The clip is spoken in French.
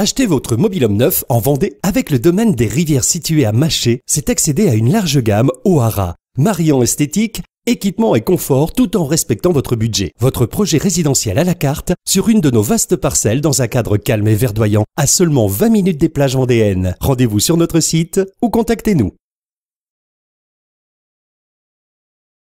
Achetez votre mobil-home neuf en Vendée avec le domaine des rivières situé à Maché, c'est accéder à une large gamme O'Hara, mariant esthétique, équipement et confort tout en respectant votre budget. Votre projet résidentiel à la carte sur une de nos vastes parcelles dans un cadre calme et verdoyant à seulement 20 minutes des plages vendéennes. Rendez-vous sur notre site ou contactez-nous.